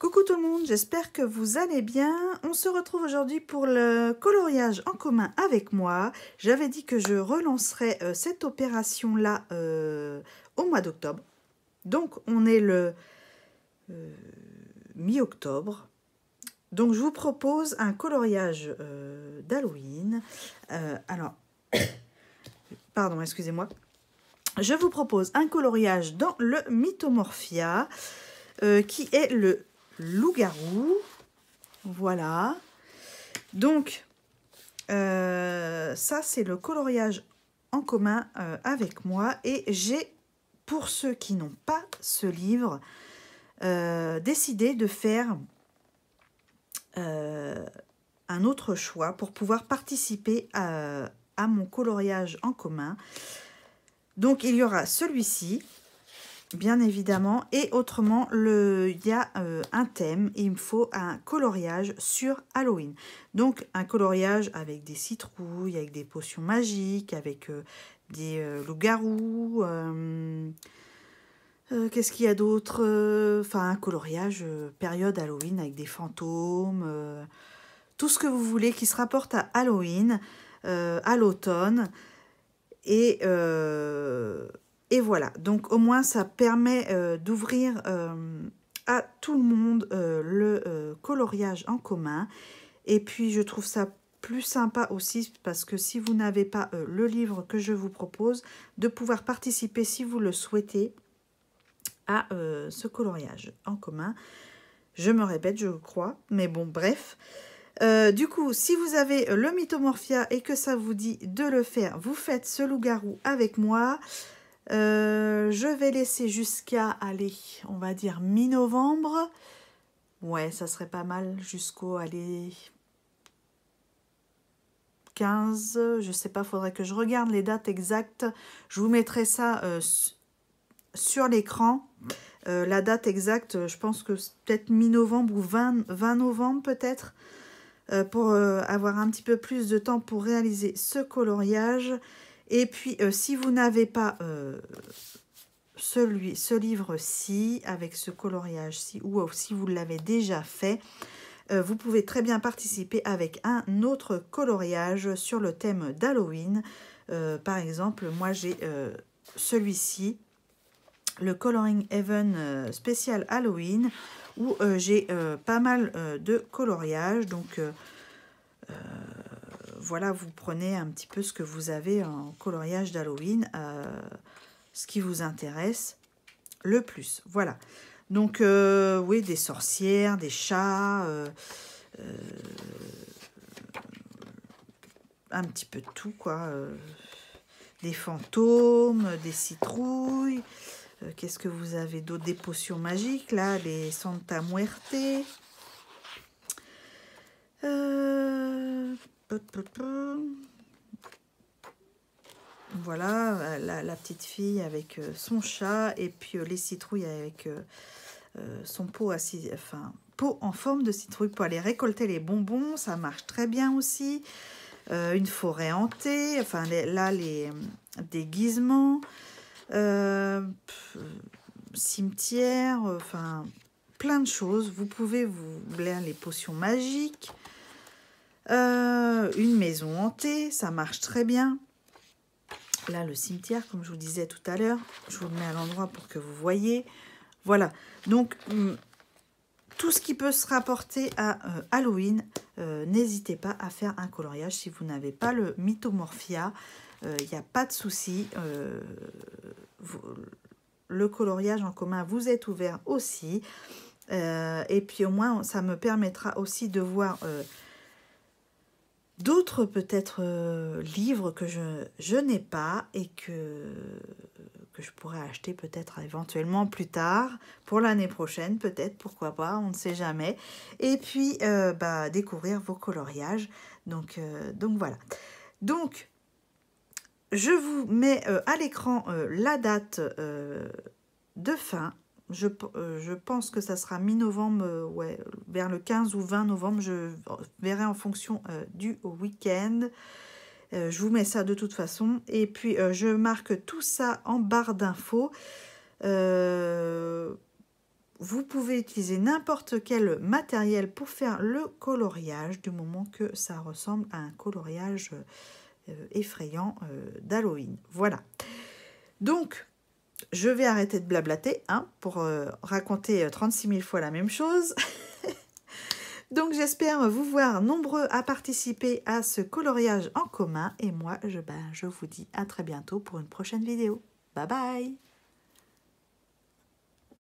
Coucou tout le monde, j'espère que vous allez bien. On se retrouve aujourd'hui pour le coloriage en commun avec moi. J'avais dit que je relancerais euh, cette opération-là euh, au mois d'octobre. Donc on est le euh, mi-octobre. Donc je vous propose un coloriage d'Halloween. alors, pardon, excusez-moi. Je vous propose un coloriage dans le Mythomorphia. qui est le loup-garou. Voilà. Donc, euh, ça, c'est le coloriage en commun euh, avec moi. Et j'ai, pour ceux qui n'ont pas ce livre, euh, décidé de faire un autre choix pour pouvoir participer à, à mon coloriage en commun. Donc, il y aura celui-ci, bien évidemment. Et autrement, le, il y a euh, un thème, il me faut un coloriage sur Halloween. Donc un coloriage avec des citrouilles, avec des potions magiques, avec euh, des euh, loups-garous. Qu'est-ce qu'il y a d'autre Enfin un coloriage période Halloween avec des fantômes. tout ce que vous voulez qui se rapporte à Halloween, à l'automne. Et et voilà, donc au moins ça permet euh, d'ouvrir euh, à tout le monde euh, le coloriage en commun. Et puis je trouve ça plus sympa aussi parce que si vous n'avez pas le livre que je vous propose, de pouvoir participer si vous le souhaitez à ce coloriage en commun. Je me répète, je crois, mais bon, bref. du coup, si vous avez le Mythomorphia et que ça vous dit de le faire, vous faites ce loup-garou avec moi. Euh, je vais laisser jusqu'à, aller, on va dire mi-novembre. Ouais, ça serait pas mal jusqu'au, aller. 15, je sais pas, faudrait que je regarde les dates exactes. Je vous mettrai ça euh, sur l'écran. Euh, la date exacte, je pense que peut-être mi-novembre ou 20, novembre peut-être, pour avoir un petit peu plus de temps pour réaliser ce coloriage. Et puis, euh, si vous n'avez pas euh, celui, ce livre-ci, avec ce coloriage-ci, ou euh, si vous l'avez déjà fait, vous pouvez très bien participer avec un autre coloriage sur le thème d'Halloween. par exemple, moi j'ai celui-ci, le Coloring Heaven spécial Halloween, où j'ai pas mal de coloriage. Donc, voilà, vous prenez un petit peu ce que vous avez en coloriage d'Halloween, euh, ce qui vous intéresse le plus. Voilà. Donc, euh, oui, des sorcières, des chats, euh, un petit peu de tout, quoi. des fantômes, des citrouilles. Qu'est-ce que vous avez d'autres Des potions magiques, là, les Santa Muerte. Euh, voilà, la, petite fille avec euh, son chat et puis euh, les citrouilles avec euh, son pot, à, enfin, pot en forme de citrouille pour aller récolter les bonbons. Ça marche très bien aussi. une forêt hantée, enfin là les déguisements, cimetière, enfin plein de choses. Vous pouvez vous les potions magiques, euh, une maison hantée, ça marche très bien. Là, le cimetière, comme je vous disais tout à l'heure, je vous le mets à l'endroit pour que vous voyez. Voilà, donc hum, tout ce qui peut se rapporter à euh, Halloween, euh, n'hésitez pas à faire un coloriage. Si vous n'avez pas le Mythomorphia, il n'y a pas de souci. le coloriage en commun vous est ouvert aussi. et puis au moins, ça me permettra aussi de voir d'autres peut-être euh, livres que je, je n'ai pas et que, que je pourrais acheter peut-être éventuellement plus tard, pour l'année prochaine peut-être, pourquoi pas, on ne sait jamais. Et puis euh, bah, découvrir vos coloriages. Donc, euh, donc voilà. Donc, je vous mets à l'écran la date de fin euh, je, pense que ça sera mi-novembre, euh, ouais, vers le 15 ou 20 novembre, je verrai en fonction euh, du week-end. je vous mets ça de toute façon. Et puis, je marque tout ça en barre d'infos. vous pouvez utiliser n'importe quel matériel pour faire le coloriage, du moment que ça ressemble à un coloriage effrayant d'Halloween. Voilà. Donc, je vais arrêter de blablater hein, pour euh, raconter 36 euh, 000 fois la même chose. Donc j'espère vous voir nombreux à participer à ce coloriage en commun et moi je, ben, je vous dis à très bientôt pour une prochaine vidéo. Bye bye